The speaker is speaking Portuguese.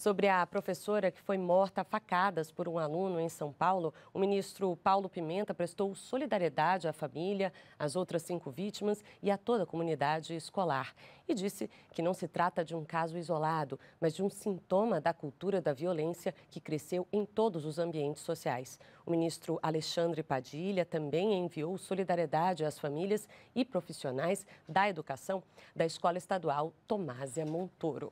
Sobre a professora que foi morta a facadas por um aluno em São Paulo, o ministro Paulo Pimenta prestou solidariedade à família, às outras cinco vítimas e a toda a comunidade escolar. E disse que não se trata de um caso isolado, mas de um sintoma da cultura da violência que cresceu em todos os ambientes sociais. O ministro Alexandre Padilha também enviou solidariedade às famílias e profissionais da educação da Escola Estadual Tomásia Montoro.